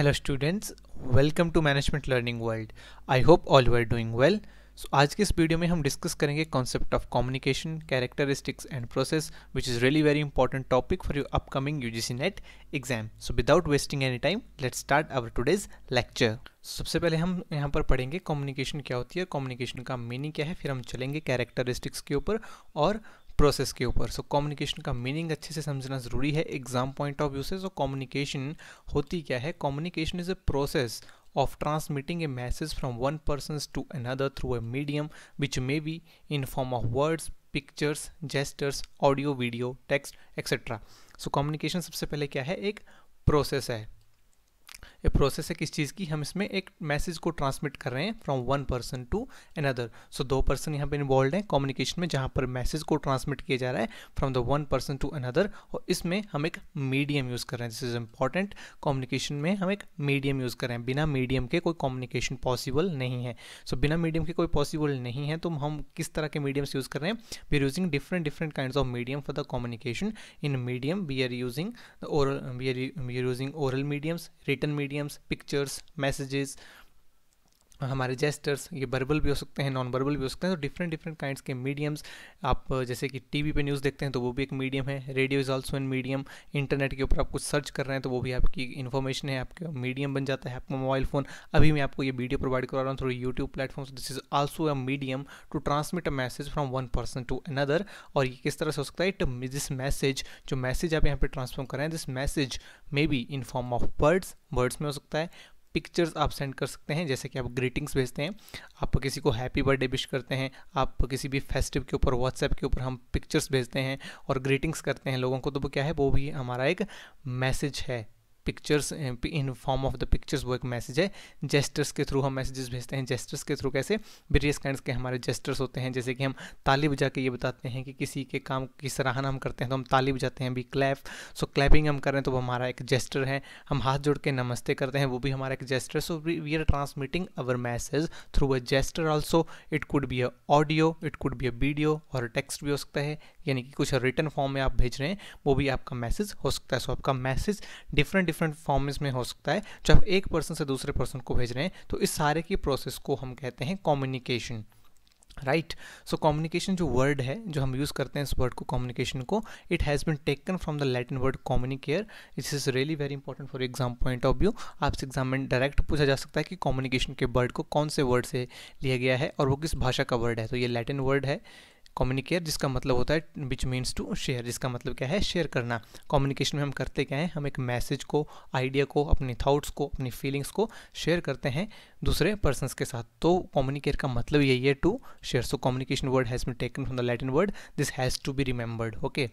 Hello students welcome to management learning world I hope all you are doing well so आज के इस video में हम discuss करेंगे concept of communication characteristics and process which is really very important topic for your upcoming U G C NET exam so without wasting any time let start our today's lecture सबसे पहले हम यहाँ पर पढ़ेंगे communication क्या होती है communication का मीनिंग क्या है फिर हम चलेंगे कैरेक्टरिस्टिक्स के ऊपर और प्रोसेस के ऊपर सो कम्युनिकेशन का मीनिंग अच्छे से समझना जरूरी है एग्जाम पॉइंट ऑफ व्यू से सो कम्युनिकेशन होती क्या है communication is a process of transmitting a message from one person to another through a medium which may be in form of words pictures gestures audio video text etcetera so communication सबसे पहले क्या है एक process है ये process है किस चीज़ की हम इसमें एक मैसेज को ट्रांसमिट कर रहे हैं from one person to another so दो पर्सन यहाँ पे इन्वॉल्व हैं कम्युनिकेशन में जहाँ पर मैसेज को ट्रांसमिट किया जा रहा है from the one person to another और इसमें हम एक मीडियम यूज़ कर रहे हैं दिस इज़ इम्पॉर्टेंट कम्युनिकेशन में हम एक मीडियम यूज़ कर रहे हैं बिना मीडियम के कोई कम्युनिकेशन पॉसिबल नहीं है सो so, बिना मीडियम के कोई पॉसिबल नहीं है तो हम किस तरह के मीडियम्स यूज़ कर रहे हैं we are using different different kind of medium for the communication in medium we are using oral we are using oral mediums written medium mediums pictures messages हमारे जेस्टर्स ये बर्बल भी हो सकते हैं non verbal भी हो सकते हैं तो डिफरेंट डिफरेंट काइंड्स के मीडियम्स आप जैसे कि टीवी पे न्यूज़ देखते हैं तो वो भी एक मीडियम है radio is also an medium internet के ऊपर आप कुछ सर्च कर रहे हैं तो वो भी आपकी इन्फॉर्मेशन है आपका मीडियम बन जाता है आपका मोबाइल फ़ोन अभी मैं आपको ये वीडियो प्रोवाइड करा रहा हूँ through YouTube platform this is also a medium to transmit a message from one person to another और ये किस तरह से हो सकता है इट दिस मैसेज जो मैसेज आप यहाँ पर ट्रांसफॉर्म कर रहे हैं this message may be in form of words words में हो सकता है पिक्चर्स आप सेंड कर सकते हैं जैसे कि आप ग्रीटिंग्स भेजते हैं आप किसी को हैप्पी बर्थडे विश करते हैं आप किसी भी फेस्टिव के ऊपर व्हाट्सएप के ऊपर हम पिक्चर्स भेजते हैं और ग्रीटिंग्स करते हैं लोगों को तो वो क्या है वो भी हमारा एक मैसेज है pictures in form of the pictures वो एक मैसेज है जेस्टर्स के थ्रू हम मैसेजेस भेजते हैं जेस्टर्स के थ्रू कैसे वेरियस काइंड के हमारे जेस्टर्स होते हैं जैसे कि हम ताली बजा के ये बताते हैं कि किसी के काम की सराहना हम करते हैं तो हम ताली बजाते हैं बी क्लैप सो क्लैपिंग हम कर रहे हैं तो वो हमारा एक जेस्टर है हम हाथ जोड़ के नमस्ते करते हैं वो भी हमारा एक gesture so we are transmitting our message through a gesture also it could be a audio it could be a video और टेक्स्ट भी हो सकता है यानी कि कुछ रिटर्न फॉर्म में आप भेज रहे हैं वो भी आपका मैसेज हो सकता है सो आपका मैसेज डिफरेंट डिफरेंट फॉर्म्स में हो सकता है जो आप एक पर्सन से दूसरे पर्सन को भेज रहे हैं तो इस सारे की प्रोसेस को हम कहते हैं कॉम्युनिकेशन राइट सो कम्युनिकेशन जो वर्ड है जो हम यूज़ करते हैं इस वर्ड को कम्युनिकेशन को it has been taken from the Latin word communicare it is really very important for exam point of view आपसे एग्जाम में डायरेक्ट पूछा जा सकता है कि कम्युनिकेशन के वर्ड को कौन से वर्ड से लिया गया है और वो किस भाषा का वर्ड है तो ये लैटिन वर्ड है कम्युनिकेट जिसका मतलब होता है विच मीन्स टू शेयर जिसका मतलब क्या है शेयर करना कम्युनिकेशन में हम करते क्या है हम एक मैसेज को आइडिया को अपने थाउट्स को अपनी फीलिंग्स को शेयर करते हैं दूसरे पर्सन के साथ तो कम्युनिकेट का मतलब यही है to share so communication word has been taken from the Latin word this has to be remembered okay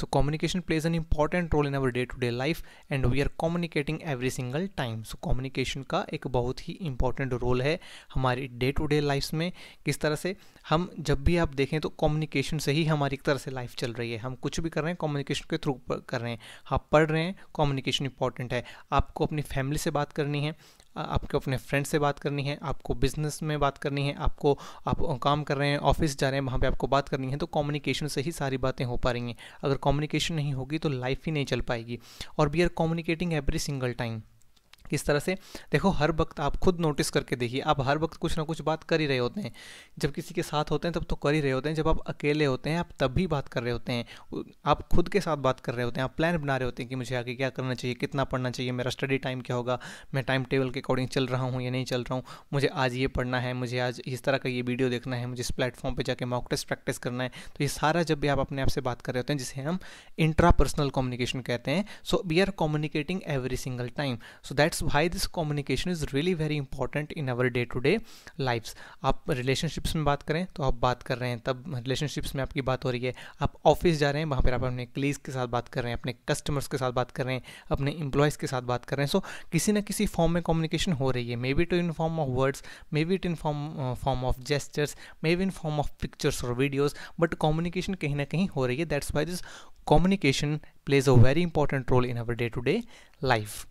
so communication plays an important role in our day to day life and we are communicating every single time so communication का एक बहुत ही important role है हमारी day to day life में किस तरह से हम जब भी आप देखें तो कम्युनिकेशन से ही हमारी एक तरह से लाइफ चल रही है हम कुछ भी कर रहे हैं कम्युनिकेशन के थ्रू कर रहे हैं आप पढ़ रहे हैं कम्युनिकेशन इंपॉर्टेंट है आपको अपनी फैमिली से बात करनी है आपको अपने फ्रेंड से बात करनी है आपको बिजनेस में बात करनी है आपको आप काम कर रहे हैं ऑफिस जा रहे हैं वहाँ पे आपको बात करनी है तो कम्युनिकेशन से ही सारी बातें हो पा रही हैं अगर कम्युनिकेशन नहीं होगी तो लाइफ ही नहीं चल पाएगी और we are communicating every single time किस तरह से देखो हर वक्त आप खुद नोटिस करके देखिए आप हर वक्त कुछ ना कुछ बात कर ही रहे होते हैं जब किसी के साथ होते हैं तब तो कर ही रहे होते हैं जब आप अकेले होते हैं आप तब भी बात कर रहे होते हैं आप खुद के साथ बात कर रहे होते हैं आप प्लान बना रहे होते हैं कि मुझे आगे क्या करना चाहिए कितना पढ़ना चाहिए मेरा स्टडी टाइम क्या होगा मैं टाइम टेबल के अकॉर्डिंग चल रहा हूँ या नहीं चल रहा हूँ मुझे आज ये पढ़ना है मुझे आज इस तरह का ये वीडियो देखना है मुझे इस प्लेटफॉर्म पर जाकर मॉक टेस्ट प्रैक्टिस करना है तो ये सारा जब भी आप अपने आप से बात कर रहे होते हैं जिसे हम इंट्रा पर्सनल कम्युनिकेशन कहते हैं so we are communicating every single time so that's that's this this is really very important in our day to day day आप रिलेशनशिप्स में बात करें तो आप बात कर रहे हैं तब रिलेशनशिप्स में आपकी बात हो रही है आप ऑफिस जा रहे हैं वहाँ पर आप अपने कलीग्स के साथ बात कर रहे हैं अपने कस्टमर्स के साथ बात कर रहे हैं अपने इंप्लॉयज के साथ बात कर रहे हैं सो so, किसी न किसी फॉर्म में कम्युनिकेशन हो रही है may be to in form of words may be it in form form of gestures may be in form of pictures और वीडियोज़ बट कम्युनिकेशन कहीं ना कहीं हो रही है that's why this communication plays a very important role in our day to day life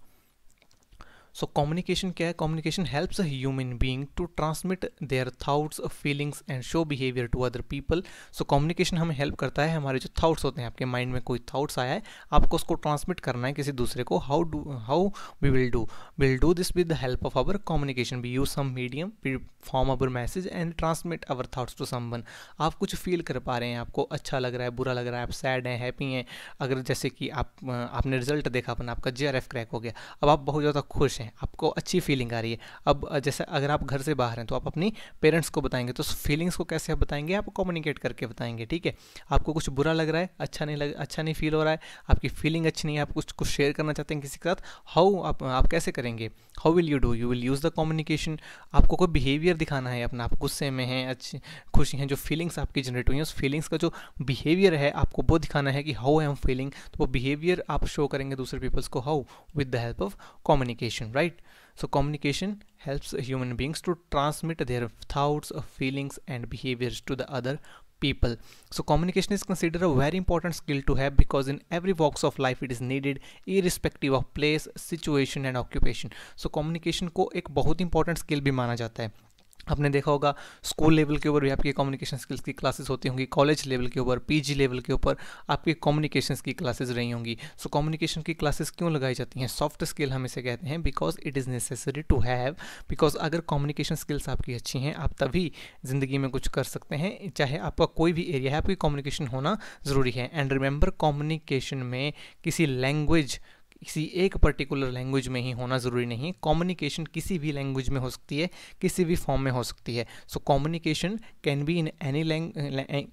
so communication क्या है communication helps a human being to transmit their thoughts feelings and show behaviour to other people so communication हमें help करता है हमारे जो thoughts होते हैं आपके माइंड में कोई थाट्स आया है आपको उसको ट्रांसमिट करना है किसी दूसरे को how do how we will do will do this with the help of our communication we use some medium we form our message and transmit our thoughts to someone आप कुछ फील कर पा रहे हैं आपको अच्छा लग रहा है बुरा लग रहा है आप सैड हैं हैप्पी हैं अगर जैसे कि आप आपने रिजल्ट देखा अपना आपका जे क्रैक हो गया अब आप बहुत ज़्यादा खुश हैं आपको अच्छी फीलिंग आ रही है अब जैसे अगर आप घर से बाहर हैं तो आप अपनी पेरेंट्स को बताएंगे तो फीलिंग्स को कैसे आप बताएंगे आप कम्युनिकेट करके बताएंगे ठीक है आपको कुछ बुरा लग रहा है अच्छा नहीं लग अच्छा नहीं फील हो रहा है आपकी फीलिंग अच्छी नहीं है आप कुछ कुछ शेयर करना चाहते हैं किसी के साथ हाउ आप, आप कैसे करेंगे how will you do you will use the communication आपको कोई बिहेवियर दिखाना है अपना आप गुस्से में हैं अच्छी खुशी हैं जो फीलिंग्स आपकी जनरेट हुई हैं उस फीलिंग्स का जो बिहेवियर है आपको वो दिखाना है कि हाउ आई एम फीलिंग तो वो बिहेवियर आप शो करेंगे दूसरे पीपल्स को how with the help of communication time right so communication helps human beings to transmit their thoughts feelings and behaviors to the other people so communication is considered a very important skill to have because in every walks of life it is needed irrespective of place situation and occupation so communication ko ek bahut important skill bhi mana jata hai आपने देखा होगा school level के ऊपर भी आपकी communication skills की classes होती होंगी कॉलेज लेवल के ऊपर पीजी लेवल के ऊपर आपकी कम्युनिकेशन की क्लासेस रही होंगी सो कम्युनिकेशन की क्लासेस क्यों लगाई जाती हैं सॉफ्ट स्किल हम इसे कहते हैं because it is necessary to have because अगर कम्युनिकेशन स्किल्स आपकी अच्छी हैं आप तभी ज़िंदगी में कुछ कर सकते हैं चाहे आपका कोई भी एरिया है आपकी कम्युनिकेशन होना ज़रूरी है एंड रिमेंबर कम्युनिकेशन में किसी लैंग्वेज किसी एक पर्टिकुलर लैंग्वेज में ही होना ज़रूरी नहीं है कम्युनिकेशन किसी भी लैंग्वेज में हो सकती है किसी भी फॉर्म में हो सकती है so communication can be in any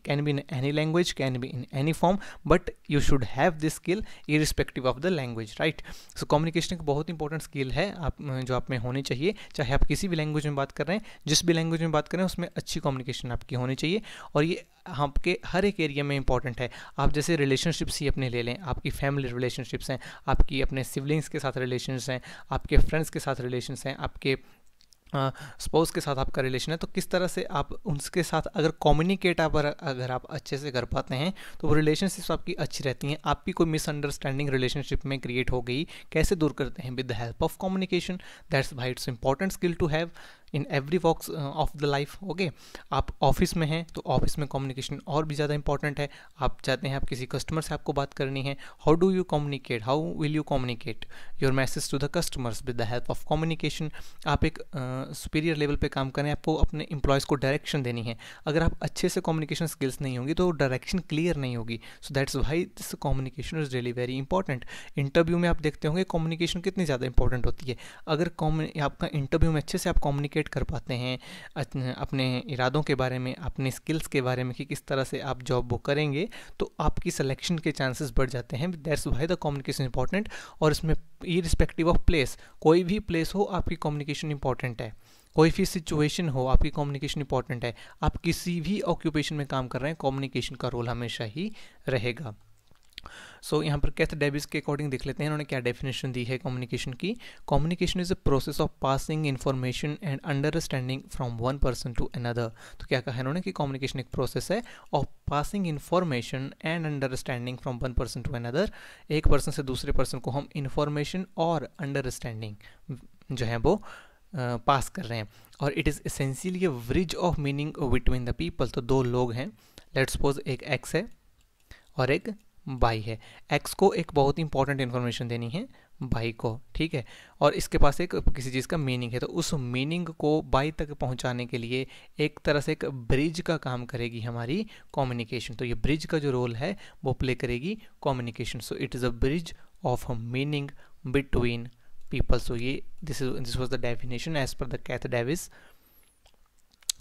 can be in any language can be in any form but you should have this skill irrespective of the language right so communication एक बहुत इंपॉर्टेंट स्किल है आप जो आप में होनी चाहिए चाहे आप किसी भी लैंग्वेज में बात कर रहे हैं जिस भी लैंग्वेज में बात कर रहे हैं उसमें अच्छी कम्युनिकेशन आपकी होनी चाहिए और ये आपके हर एक एरिया में इंपॉर्टेंट है आप जैसे रिलेशनशिप्स ही अपने ले लें आपकी फैमिली रिलेशनशिप्स हैं आपकी आपकी अपने सिबलिंग्स के साथ रिलेशन्स हैं आपके फ्रेंड्स के साथ रिलेशन्स हैं आपके स्पाउस के साथ आपका रिलेशन है तो किस तरह से आप उनके साथ अगर कम्युनिकेट आप अगर आप अच्छे से कर पाते हैं तो वो रिलेशनशिप्स आपकी अच्छी रहती हैं आपकी कोई मिसअंडरस्टैंडिंग रिलेशनशिप में क्रिएट हो गई कैसे दूर करते हैं with the help of communication that's why it's important skill to have in every walks of the life okay आप ऑफिस में हैं तो ऑफिस में कम्युनिकेशन और भी ज़्यादा इंपॉर्टेंट है आप चाहते हैं आप किसी कस्टमर से आपको बात करनी है how do you communicate how will you communicate your message to the customers with the help of communication आप एक सुपीरियर लेवल पर काम करें आपको अपने इंप्लॉयज़ को डायरेक्शन देनी है अगर आप अच्छे से कम्युनिकेशन स्किल्स नहीं होंगी तो डायरेक्शन क्लियर नहीं होगी so that's why this communication is really very important interview में आप देखते होंगे कम्युनिकेशन कितनी ज़्यादा इंपॉर्टेंट होती है अगर आपका इंटरव्यू में अच्छे से आप कम्युनिकेट कम्युनिकेट कर पाते हैं अपने इरादों के बारे में अपने स्किल्स के बारे में कि किस तरह से आप जॉब वो करेंगे तो आपकी सिलेक्शन के चांसेस बढ़ जाते हैं that's why the communication important और इसमें ई रिस्पेक्टिव ऑफ प्लेस कोई भी प्लेस हो आपकी कम्युनिकेशन इंपॉर्टेंट है कोई भी सिचुएशन हो आपकी कम्युनिकेशन इंपॉर्टेंट है आप किसी भी ऑक्यूपेशन में काम कर रहे हैं कम्युनिकेशन का रोल हमेशा ही रहेगा सो so, यहाँ पर कैथ डेविस के अकॉर्डिंग देख लेते हैं इन्होंने क्या डेफिनेशन दी है कम्युनिकेशन की communication is a process of passing information and understanding from one person to another तो क्या कहा है इन्होंने कि कम्युनिकेशन एक प्रोसेस है of passing information and understanding from one person to another एक पर्सन से दूसरे पर्सन को हम इन्फॉर्मेशन और अंडरस्टैंडिंग जो है वो पास uh, कर रहे हैं और it is essentially a bridge of meaning between the people तो दो लोग हैं लेट्स सपोज एक एक्स है और एक बाई है एक्स को एक बहुत ही इंपॉर्टेंट इन्फॉर्मेशन देनी है बाई को ठीक है और इसके पास एक किसी चीज़ का मीनिंग है तो उस मीनिंग को बाई तक पहुंचाने के लिए एक तरह से एक ब्रिज का काम करेगी हमारी कम्युनिकेशन तो ये ब्रिज का जो रोल है वो प्ले करेगी communication so it is a bridge of meaning between people so ये this is this was the definition as per the Keith Davis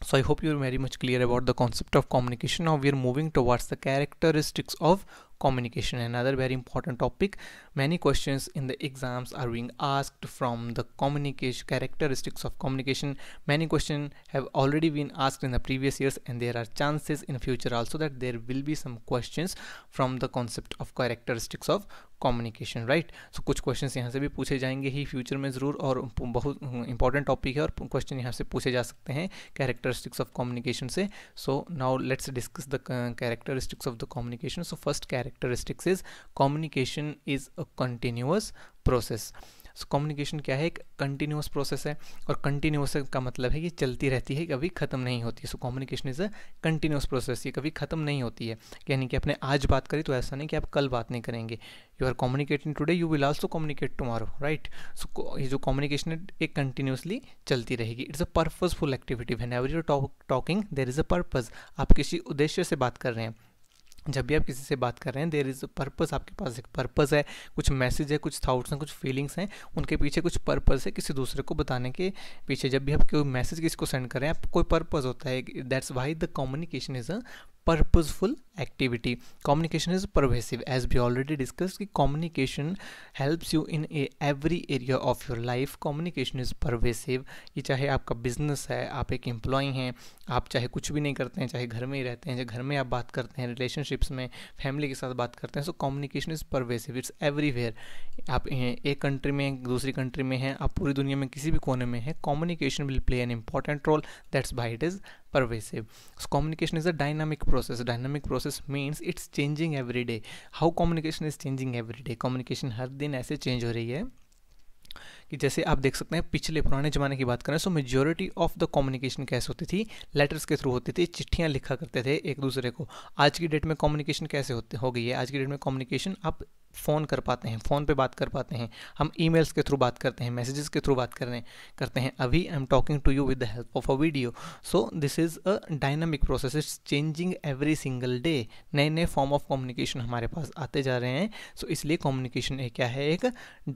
so I hope you are very much clear about the concept of communication of we are moving towards the characteristics of communication another very important topic many questions in the exams are being asked from the communication characteristics of communication many questions have already been asked in the previous years and there are chances in future also that there will be some questions from the concept of characteristics of communication right so कुछ questions यहाँ से भी पूछे जाएंगे ही future में ज़रूर और बहुत इंपॉर्टेंट टॉपिक है और क्वेश्चन यहाँ से पूछे जा सकते हैं कैरेक्टरिस्टिक्स ऑफ कम्युनिकेशन से so now let's discuss the characteristics of the communication so first characteristics is communication is a continuous process so so, communication क्या है एक कंटिन्यूस प्रोसेस है और कंटिन्यूस का मतलब है ये चलती रहती है कभी ख़त्म नहीं होती so communication is a continuous process ये कभी ख़त्म नहीं होती है यानी कि आपने आज बात करी तो ऐसा नहीं कि आप कल बात नहीं करेंगे you are communicating today you will also communicate tomorrow right so ये जो कम्युनिकेशन है एक कंटिन्यूसली चलती रहेगी it's a purposeful activity whenever talking there is a purpose आप किसी उद्देश्य से बात कर रहे हैं जब भी आप किसी से बात कर रहे हैं देर इज़ पर्पज़ आपके पास एक पर्पज़ है कुछ मैसेज है कुछ थाउट्स हैं कुछ फीलिंग्स हैं उनके पीछे कुछ पर्पज़ है किसी दूसरे को बताने के पीछे जब भी आप कोई मैसेज किसी को सेंड कर रहे हैं आप कोई पर्पज़ होता है that's why the communication is a purposeful activity communication is pervasive as we already discussed communication helps you in a every area of your life communication is pervasive ये चाहे आपका बिजनेस है आप एक एम्प्लॉय हैं आप चाहे कुछ भी नहीं करते हैं चाहे घर में ही रहते हैं चाहे घर में आप बात करते हैं रिलेशनशिप्स में फैमिली के साथ बात करते हैं so communication is pervasive it's everywhere आप एक कंट्री में दूसरी कंट्री में हैं आप पूरी दुनिया में किसी भी कोने में हैं communication will play an important role that's why it is pervasive so communication is a dynamic process dynamic process means it's changing every day how communication is changing every day communication har din aise change ho rahi hai कि जैसे आप देख सकते हैं पिछले पुराने ज़माने की बात करें so majority of the communication कैसे होती थी लेटर्स के थ्रू होती थी चिट्ठियाँ लिखा करते थे एक दूसरे को आज की डेट में कम्युनिकेशन कैसे होते हो गई है आज की डेट में कम्युनिकेशन आप फ़ोन कर पाते हैं फ़ोन पे बात कर पाते हैं हम ईमेल्स के थ्रू बात करते हैं मैसेजेस के थ्रू बात कर रहे करते हैं अभी I am talking to you with the help of a video so this is a dynamic process is changing every single day नए नए फॉर्म ऑफ कम्युनिकेशन हमारे पास आते जा रहे हैं सो so, इसलिए कम्युनिकेशन क्या है एक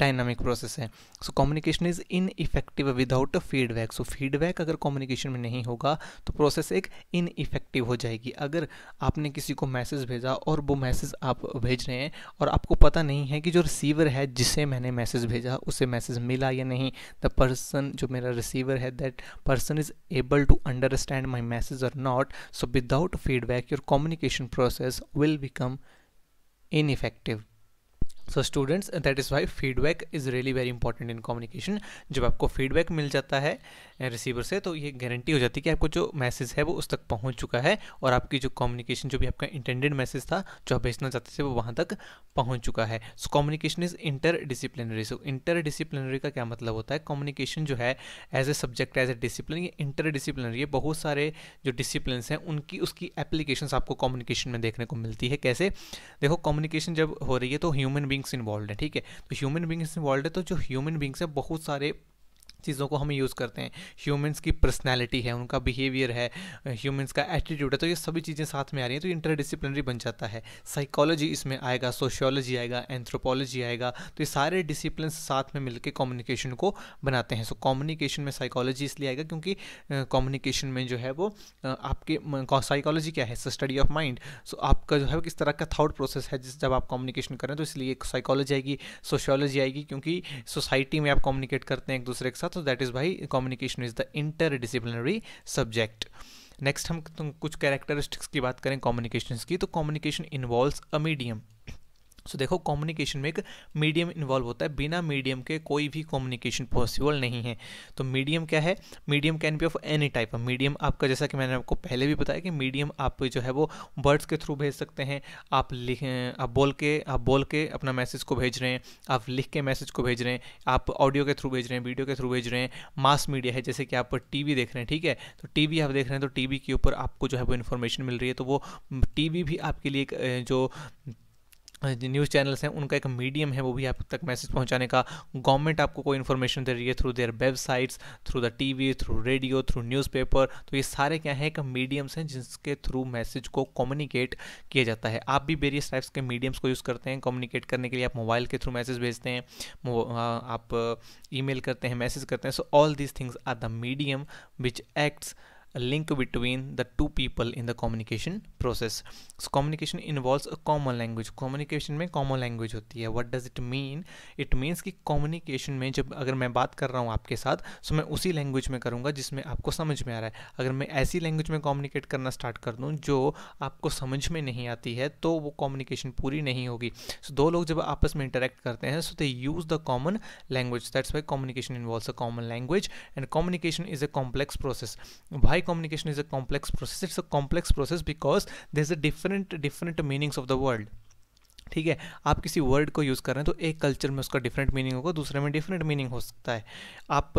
डायनामिक प्रोसेस है so communication is ineffective without feedback so feedback अगर कम्युनिकेशन में नहीं होगा तो प्रोसेस एक इन इफेक्टिव हो जाएगी अगर आपने किसी को मैसेज भेजा और वो मैसेज आप भेज रहे हैं और आपको पता पता नहीं है कि जो रिसीवर है जिसे मैंने मैसेज भेजा उसे मैसेज मिला या नहीं द पर्सन जो मेरा रिसीवर है that person is able to understand my message और not so without feedback your communication process will become ineffective so students that is why feedback is really very important in communication जब आपको feedback मिल जाता है receiver से तो ये guarantee हो जाती है कि आपको जो मैसेज है वो उस तक पहुंच चुका है और आपकी जो कम्युनिकेशन जो भी आपका इंटेंडेड मैसेज था जो आप भेजना चाहते थे वो वहाँ तक पहुँच चुका है so communication is interdisciplinary so interdisciplinary का क्या मतलब होता है कम्युनिकेशन जो है as a subject as a discipline ये इंटर डिसिप्लिनरी है बहुत सारे जो डिसिप्लिन हैं उनकी उसकी एप्लीकेशन आपको कम्युनिकेशन में देखने को मिलती है कैसे देखो कम्युनिकेशन जब हो रही है तो ह्यूमन बींग बींग्स इन्वॉल्व है ठीक है तो ह्यूमन बींग्स इन्वॉल्व है तो जो ह्यूमन बींग्स है बहुत सारे चीज़ों को हम यूज़ करते हैं ह्यूमंस की पर्सनैलिटी है उनका बिहेवियर है ह्यूमंस का एटीट्यूड है तो ये सभी चीज़ें साथ में आ रही हैं तो इंटरडिसिप्लिनरी बन जाता है साइकोलॉजी इसमें आएगा सोशियोलॉजी आएगा एंथ्रोपोलॉजी आएगा तो ये सारे डिसिप्लिन साथ में मिलकर कम्युनिकेशन को बनाते हैं सो so, कम्युनिकेशन में साइकोलॉजी इसलिए आएगा क्योंकि कम्युनिकेशन uh, में जो है वो uh, आपके साइकोलॉजी क्या है स्टडी ऑफ माइंड सो आपका जो है किस तरह का थाट प्रोसेस है जिस जब आप कम्युनिकेशन करें तो इसलिए साइकोलॉजी आएगी सोशियोलॉजी आएगी क्योंकि सोसाइटी में आप कम्युनिकेट करते हैं एक दूसरे के साथ तो दैट इज़ भाई communication is the inter disciplinary subject next हम कुछ कैरेक्टरिस्टिक्स की बात करें कम्युनिकेशन की तो communication involve a medium so देखो कम्युनिकेशन में एक मीडियम इन्वॉल्व होता है बिना मीडियम के कोई भी कम्युनिकेशन पॉसिबल नहीं है तो मीडियम क्या है medium can be of any type of medium आपका जैसा कि मैंने आपको पहले भी बताया कि मीडियम आप जो है वो वर्ड्स के थ्रू भेज सकते हैं आप लिख आप बोल के आप बोल के अपना मैसेज को भेज रहे हैं आप लिख के मैसेज को भेज रहे हैं आप ऑडियो के थ्रू भेज रहे हैं वीडियो के थ्रू भेज रहे हैं मास मीडिया है जैसे कि आप टी देख रहे हैं ठीक है तो टी आप देख रहे हैं तो टी के ऊपर आपको जो है वो इन्फॉर्मेशन मिल रही है तो वो टी भी आपके लिए एक जो न्यूज़ चैनल्स हैं उनका एक मीडियम है वो भी आप तक मैसेज पहुंचाने का गवर्नमेंट आपको कोई इन्फॉर्मेशन दे रही है through their websites through the TV through radio through newspaper तो ये सारे क्या हैं एक मीडियम्स हैं जिसके थ्रू मैसेज को कम्युनिकेट किया जाता है आप भी वेरियस टाइप्स के मीडियम्स को यूज़ करते हैं कम्युनिकेट करने के लिए आप मोबाइल के थ्रू मैसेज भेजते हैं आप ई करते हैं मैसेज करते हैं so all these things are the medium which acts a link between the two people in the communication process so communication involves a common language communication में common language होती है what does it mean it means कि communication में जब अगर मैं बात कर रहा हूँ आपके साथ सो तो मैं उसी लैंग्वेज में करूँगा जिसमें आपको समझ में आ रहा है अगर मैं ऐसी लैंग्वेज में कम्युनिकेट करना स्टार्ट कर दूँ जो आपको समझ में नहीं आती है तो वो कम्युनिकेशन पूरी नहीं होगी सो so, दो लोग जब आपस में इंटरेक्ट करते हैं so they use the common language that's why communication involves a common language and communication is a complex process why why communication is a complex process it's a complex process because there's a different different meanings of the world. ठीक है आप किसी word को use कर रहे हैं तो एक कल्चर में उसका डिफरेंट मीनिंग होगा दूसरे में डिफरेंट मीनिंग हो सकता है आप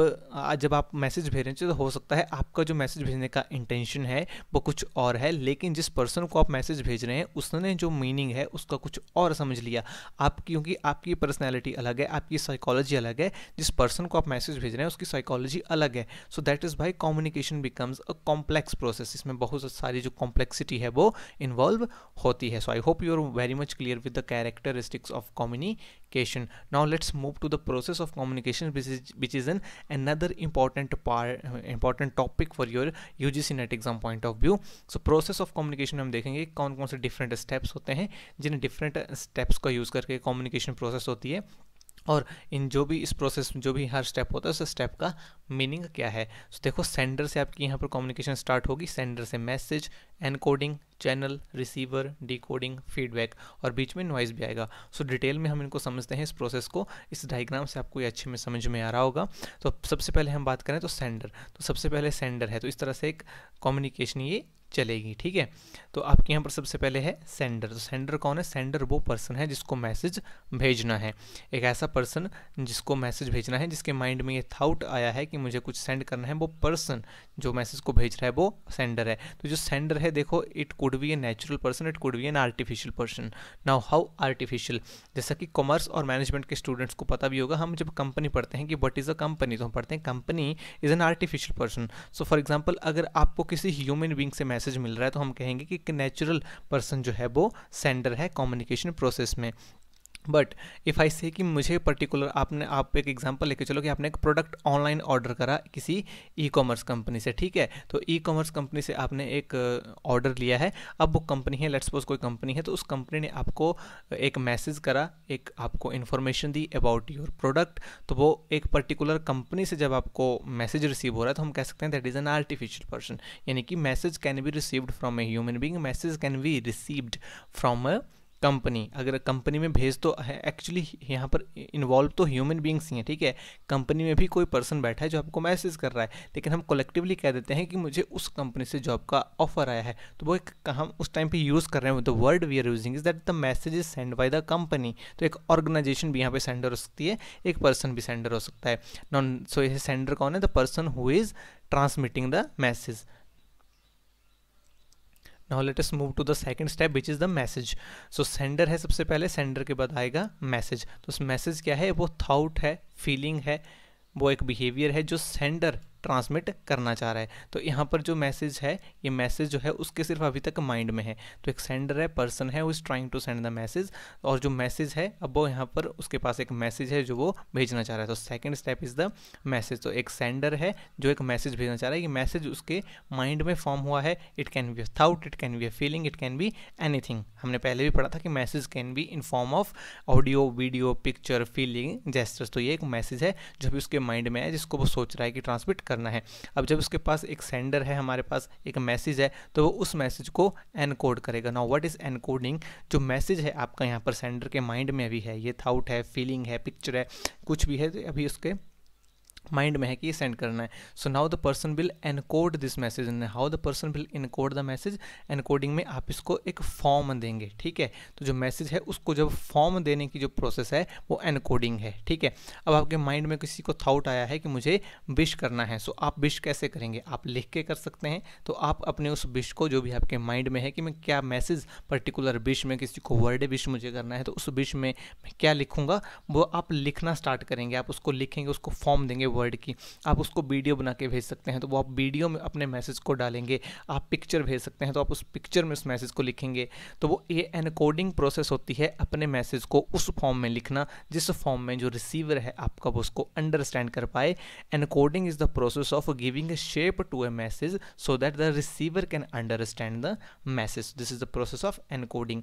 जब आप मैसेज भेज रहे हैं तो हो सकता है आपका जो मैसेज भेजने का इंटेंशन है वो कुछ और है लेकिन जिस पर्सन को आप मैसेज भेज रहे हैं उसने जो मीनिंग है उसका कुछ और समझ लिया आप क्योंकि आपकी पर्सनैलिटी अलग है आपकी साइकोलॉजी अलग है जिस पर्सन को आप मैसेज भेज रहे हैं उसकी साइकोलॉजी अलग है सो दैट इज़ भाई communication becomes a complex process इसमें बहुत सारी जो कॉम्प्लेक्सिटी है वो इन्वॉल्व होती है so I hope you are very much clear with the the characteristics of communication now let's move to the process of communication which is which is an another important part important topic for your UGC net exam point of view so process of communication hum dekhenge kaun kaun se different steps hote hain jin different steps का use karke communication process hoti hai और इन जो भी इस process में जो भी हर step होता है उस स्टेप का मीनिंग क्या है तो देखो सेंडर से आपकी यहाँ पर कम्युनिकेशन स्टार्ट होगी सेंडर से message encoding channel receiver decoding feedback और बीच में नॉइज़ भी आएगा सो so, डिटेल में हम इनको समझते हैं इस प्रोसेस को इस डायग्राम से आपको ये अच्छे में समझ में आ रहा होगा तो सबसे पहले हम बात करें तो सेंडर तो सबसे पहले सेंडर है तो इस तरह से एक कम्युनिकेशन ये चलेगी ठीक है तो आपके यहाँ पर सबसे पहले है सेंडर तो सेंडर कौन है सेंडर वो पर्सन है जिसको मैसेज भेजना है एक ऐसा पर्सन जिसको मैसेज भेजना है जिसके माइंड में ये थाउट आया है कि मुझे कुछ सेंड करना है वो पर्सन जो मैसेज को भेज रहा है वो सेंडर है तो जो सेंडर है देखो it could be a natural person it could be an artificial person now how artificial जैसा कि कॉमर्स और मैनेजमेंट के स्टूडेंट्स को पता भी होगा हम जब कंपनी पढ़ते हैं कि वट इज़ अ कंपनी तो हम पढ़ते हैं company is an artificial person so for example अगर आपको किसी ह्यूमन बींग से मैसेज मैसेज मिल रहा है तो हम कहेंगे कि नेचुरल पर्सन जो है वो सेंडर है कम्युनिकेशन प्रोसेस में बट इफ़ आई से कि मुझे पर्टिकुलर आपने आप एक एग्जांपल लेके चलो कि आपने एक प्रोडक्ट ऑनलाइन ऑर्डर करा किसी ई कॉमर्स कंपनी से ठीक है तो ई कॉमर्स कंपनी से आपने एक ऑर्डर uh, लिया है अब वो कंपनी है लेट्स सपोज कोई कंपनी है तो उस कंपनी ने आपको uh, एक मैसेज करा एक आपको इन्फॉर्मेशन दी अबाउट योर प्रोडक्ट तो वो एक पर्टिकुलर कंपनी से जब आपको मैसेज रिसीव हो रहा है तो हम कह सकते हैं that is an artificial person यानी कि message can be received from a human being message can be received from a company अगर कंपनी में भेज तो है एक्चुअली यहाँ पर इन्वॉल्व तो ह्यूमन बींग्स ही हैं ठीक है कंपनी में भी कोई पर्सन बैठा है जो आपको मैसेज कर रहा है लेकिन हम कलेक्टिवली कह देते हैं कि मुझे उस कंपनी से जॉब का ऑफर आया है तो वो एक हम उस टाइम पे यूज़ कर रहे हैं the word we are using is that the message is send by the company तो एक ऑर्गेनाइजेशन भी यहाँ पर सेंडर हो सकती है एक पर्सन भी सेंडर हो सकता है नॉन सो ये सेंडर कौन है the person who is transmitting the message now let us move to the second step which is the message so sender है सबसे पहले सेंडर के बाद आएगा मैसेज तो मैसेज क्या है वो थाउट है फीलिंग है वो एक बिहेवियर है जो सेंडर ट्रांसमिट करना चाह रहा है तो यहाँ पर जो मैसेज है ये मैसेज जो है उसके सिर्फ अभी तक माइंड में है तो एक सेंडर है पर्सन है वो is trying to send the message और जो मैसेज है अब वो यहाँ पर उसके पास एक मैसेज है जो वो भेजना चाह रहा है तो second step is the message तो एक सेंडर है जो एक मैसेज भेजना चाह रहा है ये मैसेज उसके माइंड में फॉर्म हुआ है it can be a thought it can be a feeling it can be thing हमने पहले भी पढ़ा था कि message can be in form of audio video picture feeling gestures तो ये एक मैसेज है जो भी उसके माइंड में है जिसको वो सोच रहा है कि ट्रांसमिट करना है अब जब उसके पास एक सेंडर है हमारे पास एक मैसेज है तो वो उस मैसेज को एनकोड करेगा नाउ व्हाट इज़ एनकोडिंग जो मैसेज है आपका यहाँ पर सेंडर के माइंड में अभी है ये थाउट है फीलिंग है पिक्चर है कुछ भी है तो अभी उसके माइंड में है कि ये सेंड करना है so now the person will encode this message how the person will encode the message encoding में आप इसको एक फॉर्म देंगे ठीक है तो जो मैसेज है उसको जब फॉर्म देने की जो प्रोसेस है वो एनकोडिंग है ठीक है अब आपके माइंड में किसी को थाउट आया है कि मुझे विश करना है सो so आप विश कैसे करेंगे आप लिख के कर सकते हैं तो आप अपने उस विश को जो भी आपके माइंड में है कि मैं क्या मैसेज पर्टिकुलर विश में किसी को वर्ड विश मुझे करना है तो उस विश में मैं क्या लिखूंगा वो आप लिखना स्टार्ट करेंगे आप उसको लिखेंगे उसको फॉर्म देंगे वर्ड की आप उसको वीडियो बना के भेज सकते हैं तो वो आप वीडियो में अपने मैसेज को डालेंगे आप पिक्चर भेज सकते हैं तो आप उस पिक्चर में उस मैसेज को लिखेंगे तो वो ये एनकोडिंग प्रोसेस होती है अपने मैसेज को उस फॉर्म में लिखना जिस फॉर्म में जो रिसीवर है आपका वो उसको अंडरस्टैंड कर पाए encoding is the process of giving a shape to a message so that the receiver can understand the message this is the process of encoding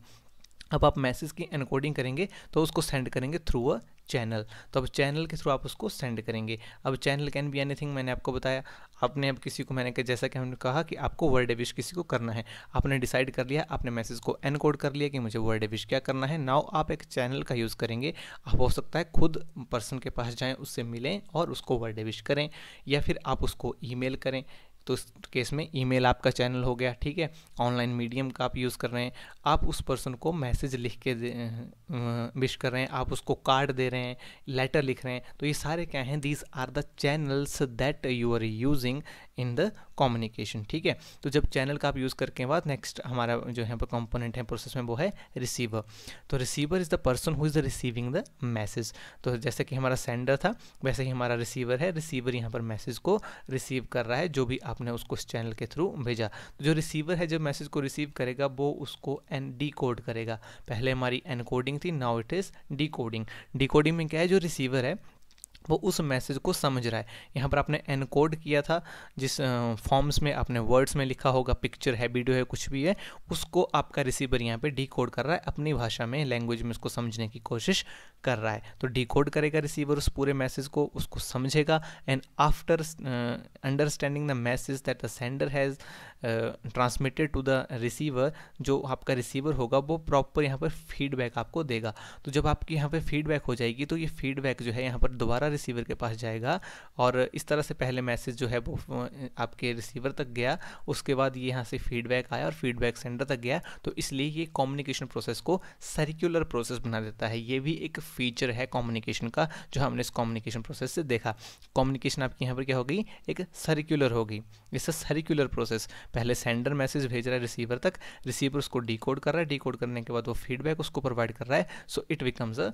अब आप मैसेज की एनकोडिंग करेंगे तो उसको सेंड करेंगे थ्रू अ चैनल तो अब channel के थ्रू आप उसको सेंड करेंगे अब चैनल कैन बी एनीथिंग मैंने आपको बताया आपने अब किसी को मैंने जैसा कि हमने कहा कि आपको वर्ड विश किसी को करना है आपने डिसाइड कर लिया आपने मैसेज को एनकोड कर लिया कि मुझे वर्ड विश क्या करना है नाउ आप एक चैनल का यूज़ करेंगे आप हो सकता है खुद पर्सन के पास जाएँ उससे मिलें और उसको वर्ड विश करें या फिर आप उसको ई करें तो इस केस में ईमेल आपका चैनल हो गया ठीक है ऑनलाइन मीडियम का आप यूज़ कर रहे हैं आप उस पर्सन को मैसेज लिख के विश कर रहे हैं आप उसको कार्ड दे रहे हैं लेटर लिख रहे हैं तो ये सारे क्या हैं these are the channels that you are using in the communication ठीक है तो जब चैनल का आप यूज़ करके बाद नेक्स्ट हमारा जो यहाँ पर कंपोनेंट है प्रोसेस में वो है रिसीवर तो receiver is the person who is receiving the message तो जैसे कि हमारा सेंडर था वैसे ही हमारा रिसीवर है रिसीवर यहाँ पर मैसेज को रिसीव कर रहा है जो भी आपने उसको इस चैनल के थ्रू भेजा तो जो रिसीवर है जब मैसेज को रिसीव करेगा वो उसको एन डी करेगा पहले हमारी एनकोडिंग रिसीविंग थी now it is decoding decoding में क्या है जो रिसीवर है वो उस मैसेज को समझ रहा है यहाँ पर आपने एनकोड किया था जिस फॉर्म्स में आपने वर्ड्स में लिखा होगा पिक्चर है वीडियो है कुछ भी है उसको आपका रिसीवर यहाँ पे डिकोड कर रहा है अपनी भाषा में लैंग्वेज में उसको समझने की कोशिश कर रहा है तो डी करेगा रिसीवर उस पूरे मैसेज को उसको समझेगा and after understanding the message that the sender has transmitted to the receiver जो आपका रिसीवर होगा वो प्रॉपर यहाँ पर फीडबैक आपको देगा तो जब आपकी यहाँ पर फीडबैक हो जाएगी तो ये फीडबैक जो है यहाँ पर दोबारा रिसीवर के पास जाएगा और इस तरह से पहले मैसेज जो है वो uh, आपके रिसीवर तक गया उसके बाद ये यहाँ से फीडबैक आया और फीडबैक सेंडर तक गया तो इसलिए ये कम्युनिकेशन प्रोसेस को सर्कुलर प्रोसेस बना देता है ये भी एक फीचर है कम्युनिकेशन का जो हमने इस कम्युनिकेशन प्रोसेस से देखा कम्युनिकेशन आपकी यहाँ पर क्या हो गई एक सर्कुलर हो गई इस सर्कुलर प्रोसेस पहले सेंडर मैसेज भेज रहा है रिसीवर तक रिसीवर उसको डी कर रहा है डी करने के बाद वो फीडबैक उसको प्रोवाइड कर रहा है so it becomes a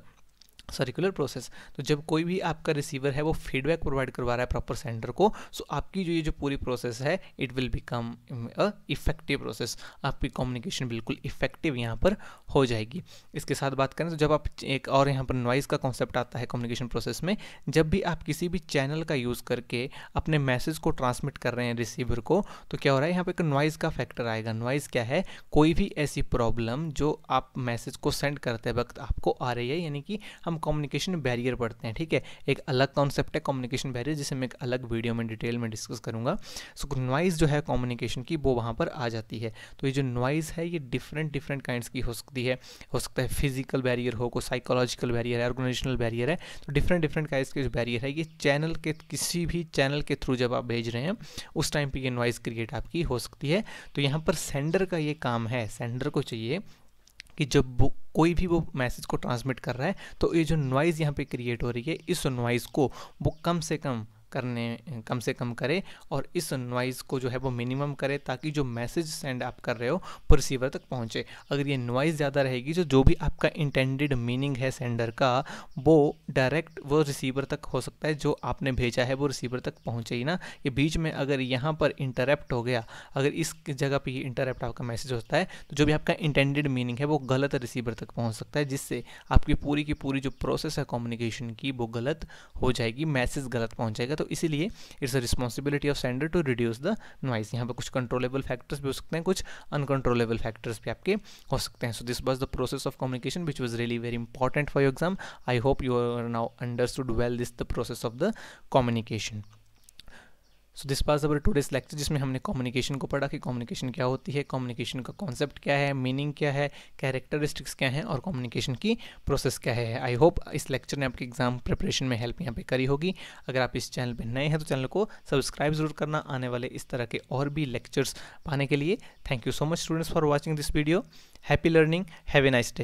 circular process तो जब कोई भी आपका रिसीवर है वो फीडबैक प्रोवाइड करवा रहा है प्रॉपर सेंडर को सो आपकी जो ये जो पूरी प्रोसेस है it will become a effective process आपकी कम्युनिकेशन बिल्कुल इफेक्टिव यहाँ पर हो जाएगी इसके साथ बात करें तो जब आप एक और यहाँ पर नॉइज़ का कॉन्सेप्ट आता है कम्युनिकेशन प्रोसेस में जब भी आप किसी भी चैनल का यूज़ करके अपने मैसेज को ट्रांसमिट कर रहे हैं रिसीवर को तो क्या हो रहा है यहाँ पर एक नॉइज़ का फैक्टर आएगा नॉइज़ क्या है कोई भी ऐसी प्रॉब्लम जो आप मैसेज को सेंड करते वक्त आपको आ रही है यानी कि हम हम कम्युनिकेशन बैरियर पढ़ते हैं ठीक है एक अलग कॉन्सेप्ट है कम्युनिकेशन बैरियर जिसे मैं एक अलग वीडियो में डिटेल में डिस्कस करूंगा सो so, नॉइज़ जो है कम्युनिकेशन की वो वहाँ पर आ जाती है तो ये जो नॉइज़ है ये डिफरेंट डिफरेंट काइंड्स की हो सकती है हो सकता है फिजिकल बैरियर हो कोई साइकोलॉजिकल बैरियर है ऑर्गेनाइजेशनल बैरियर है तो डिफरेंट डिफरेंट काइंड्स के जो बैरियर है ये चैनल के किसी भी चैनल के थ्रू जब आप भेज रहे हैं उस टाइम पर ये नॉइज़ क्रिएट आपकी हो सकती है तो यहाँ पर सेंडर का ये काम है सेंडर को चाहिए कि जब वो कोई भी वो मैसेज को ट्रांसमिट कर रहा है तो ये जो नॉइज़ यहाँ पे क्रिएट हो रही है इस नॉइज़ को वो कम से कम करने कम से कम करें और इस नॉइज़ को जो है वो मिनिमम करें ताकि जो मैसेज सेंड आप कर रहे हो वो रिसीवर तक पहुँचे अगर ये नॉइज़ ज़्यादा रहेगी तो जो भी आपका इंटेंडेड मीनिंग है सेंडर का वो डायरेक्ट वो रिसीवर तक हो सकता है जो आपने भेजा है वो रिसीवर तक पहुँचे ही ना ये बीच में अगर यहाँ पर इंटरप्ट हो गया अगर इस जगह पर इंटरप्ट आपका मैसेज होता है तो जो भी आपका इंटेंडेड मीनिंग है वो गलत रिसीवर तक पहुँच सकता है जिससे आपकी पूरी की पूरी जो प्रोसेस है कम्युनिकेशन की वो गलत हो जाएगी मैसेज गलत पहुँच जाएगा तो तो इसीलिए it's a responsibility of sender to reduce the noise यहाँ पर कुछ कंट्रोलेबल फैक्टर्स भी हो सकते हैं कुछ अनकंट्रोलेबल फैक्टर्स भी आपके हो सकते हैं so this was the process of communication which was really very important for your exam I hope you are now understood well this the process of the communication so this pass our today's lecture जिसमें हमने communication को पढ़ा कि communication क्या होती है communication का concept क्या है मीनिंग क्या है कैरेक्टरिस्टिक्स क्या है और कम्युनिकेशन की प्रोसेस क्या है आई होप इस लेक्चर ने आपकी एग्जाम प्रिपरेशन में हेल्प यहाँ पे करी होगी अगर आप इस चैनल पर नए हैं तो चैनल को सब्सक्राइब जरूर करना आने वाले इस तरह के और भी लेक्चर्स पाने के लिए thank you so much students for watching this video happy learning have a nice day